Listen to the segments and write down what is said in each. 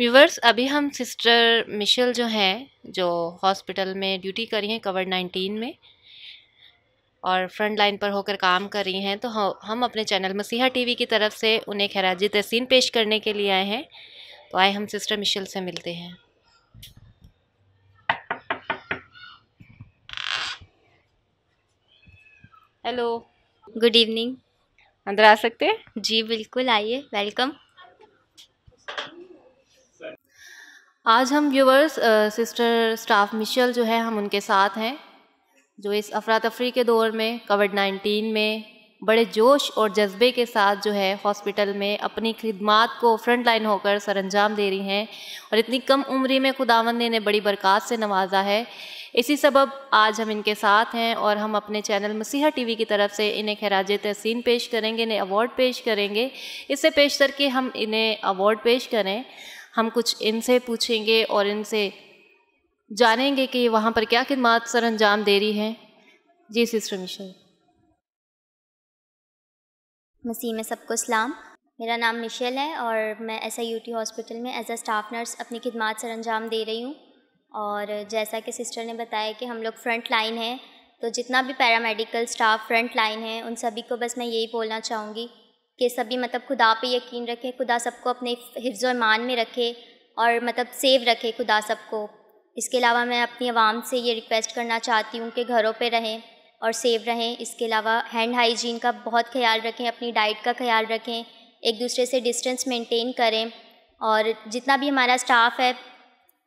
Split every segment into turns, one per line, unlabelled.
viewers अभी हम sister Michel जो हैं जो हॉस्पिटल में ड्यूटी करी हैं कोविड नाइन्टीन में और फ्रंट लाइन पर होकर काम कर रही हैं तो हम अपने चैनल मसीहा टीवी की तरफ से उन्हें खराज तहसीन पेश करने के लिए आए हैं तो आए हम सिस्टर मिशेल से मिलते हैं हेलो गुड इवनिंग अंदर आ सकते हैं जी बिल्कुल आइए वेलकम आज हम व्यूवर्स सिस्टर स्टाफ मिशल जो है हम उनके साथ हैं जो इस अफरा तफरी के दौर में कोविड नाइन्टीन में बड़े जोश और जज्बे के साथ जो है हॉस्पिटल में अपनी खिदमात को फ्रंट लाइन होकर सर अंजाम दे रही हैं और इतनी कम उम्री में खुदावन ने इन्हें बड़ी बरक़ात से नवाजा है इसी सबब आज हम इनके साथ हैं और हम अपने चैनल मसीहा टीवी की तरफ से इन्हें खराज तहसीन पेश करेंगे इन्हें अवार्ड पेश करेंगे इससे पेश करके हम इन्हें अवार्ड पेश करें हम कुछ इनसे पूछेंगे और इनसे जानेंगे कि वहाँ पर क्या खिदमत सर अंजाम दे रही है जी सिस्टर मिशेल मसीह में सबको इस्लाम
मेरा नाम मिशेल है और मैं S I U T hospital में एज अ स्टाफ नर्स अपनी खिदमत सर अंजाम दे रही हूँ और जैसा कि सिस्टर ने बताया कि हम लोग फ्रंट लाइन हैं तो जितना भी पैरामेडिकल स्टाफ फ्रंट लाइन है उन सभी को बस मैं यही बोलना चाहूँगी कि सभी मतलब खुदा पे यकीन रखे खुदा सबको अपने हिफ्ज़ ईमान में रखे और मतलब सेव रखे खुदा सबको इसके अलावा मैं अपनी आवाम से ये रिक्वेस्ट करना चाहती हूँ कि घरों पे रहें और सेव रहें इसके अलावा हैंड हाइजीन का बहुत ख्याल रखें अपनी डाइट का ख्याल रखें एक दूसरे से डिस्टेंस मेंटेन करें और जितना भी हमारा स्टाफ है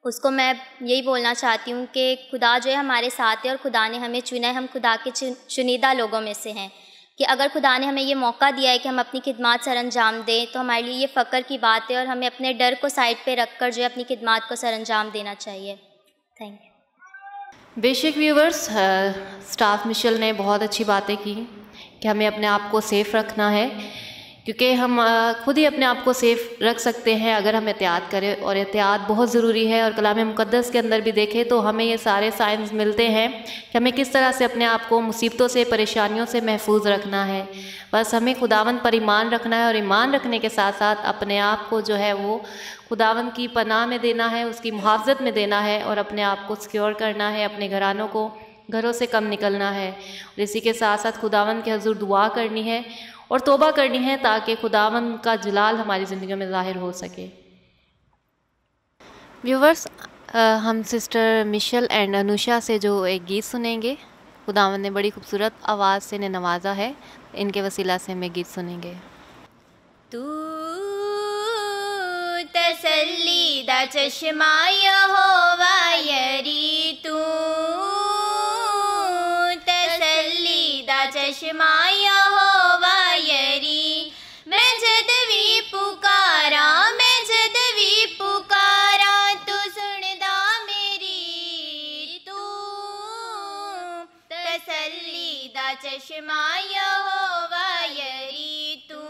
उसको मैं यही बोलना चाहती हूँ कि खुदा जो है हमारे साथ है और खुदा ने हमें चुना है हम खुदा के चुनिंदा लोगों में से हैं कि अगर खुदा ने हमें ये मौका दिया है कि हम अपनी खिदमत सर अंजाम दें तो हमारे लिए ये फ़ख्र की बात है और हमें अपने डर को साइड पर रख कर जो है अपनी खिदमत को सर अंजाम देना चाहिए थैंक
यू बेशक व्यूवर्स स्टाफ मिशल ने बहुत अच्छी बातें की कि हमें अपने आप को सेफ़ रखना है क्योंकि हम खुद ही अपने आप को सेफ रख सकते हैं अगर हम एहतियात करें और एहतियात बहुत ज़रूरी है और कलाम मुकदस के अंदर भी देखें तो हमें ये सारे साइंस मिलते हैं कि हमें किस तरह से अपने आप को मुसीबतों से परेशानियों से महफूज रखना है बस हमें खुदावन पर ईमान रखना है और ईमान रखने के साथ साथ अपने आप को जो है वो खुदावन की पनाह में देना है उसकी मुहाफ़त में देना है और अपने आप को सिक्योर करना है अपने घरानों को घरों से कम निकलना है और इसी के साथ साथ खुदावन के हजूर दुआ करनी है और तोबा करनी है ताकि खुदावन का जलाल हमारी ज़िंदगी में ज़ाहिर हो सके व्यूवर्स हम सिस्टर मिशल एंड अनुषा से जो एक गीत सुनेंगे खुदावन ने बड़ी खूबसूरत आवाज़ से इन्हें नवाजा है इनके वसीला से हम एक गीत सुनेंगे तू
तसल्लीदा चश्मा यहोवा वायरी तू तसल्लीदा चश्मा कुल्लीदा चश्मा यहोवा यरी तू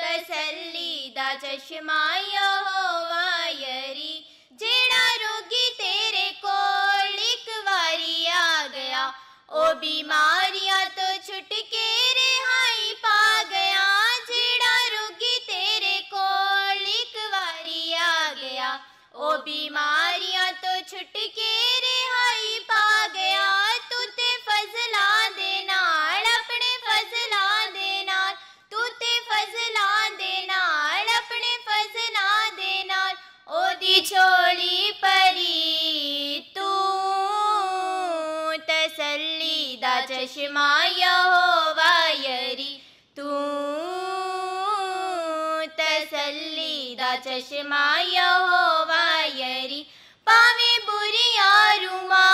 तसल्लीदा चश्मा यहोवा यरी जेड़ा रोगी तेरे को एक बारी आ गया ओ बीमारियां तो छुट के रिहाई पा गया जेड़ा तेरे को बारी आ गया ओ बीमारियां तो छुट चश्मा यहोवा यरी तू तसल्लीदा चश्मा यहोवा यरी पावे बुरी आरुमा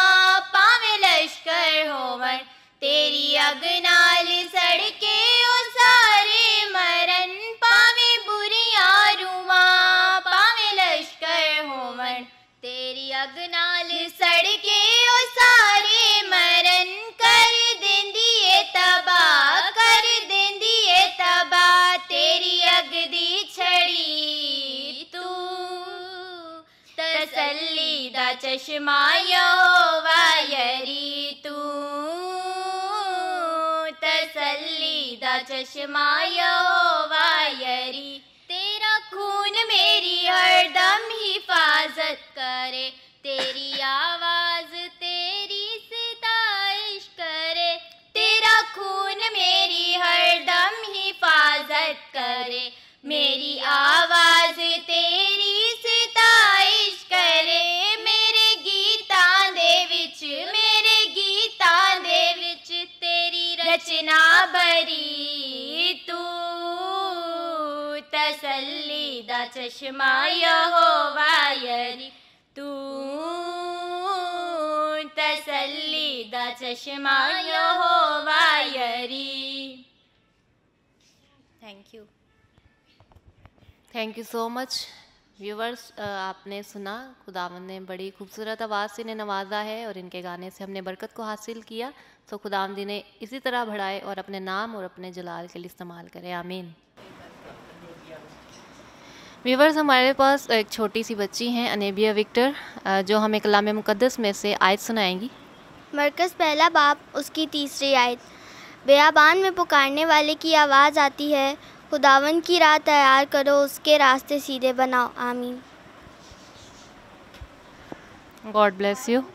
पावे लश्कर होवन तेरी अगनाल सड़के ओ सारे मरन पावे बुरी आरुमा पावे लश्कर होवन तेरी अगनाल सड़के ओ सारे मरन बड़ी तू तसल्लीदा चश्मायो वायरी तू तसल्लीदा चश्मायो वायरी तेरा खून मेरी हरदम हिफाजत करे तेरी आ मेरी आवाज तेरी सिताइश करे मेरे गीतां दे विच मेरे गीतां दे विच तेरी रचना भरी तू तसल्ली दा चश्मा यहोवा यरी तू तसल्ली दा चश्मा यहोवा यरी thank you
thank you so much viewers आपने सुना खुदावन ने बड़ी खूबसूरत आवाज़ से इन्हें नवाजा है और इनके गाने से हमने बरकत को हासिल किया तो खुदामदी ने इसी तरह बढ़ाए और अपने नाम और अपने जलाल के लिए इस्तेमाल करें आमीन व्यूवर्स हमारे पास एक छोटी सी बच्ची हैं अनेबिया विक्टर जो हमें कलाम मुकदस में से आयत सुनाएंगी मरकज़ पहला बाप उसकी तीसरी
आयत बयाबान में पुकारने वाले की आवाज़ आती है खुदावन की राह तैयार करो उसके रास्ते सीधे बनाओ आमीन गॉड
ब्लेस यू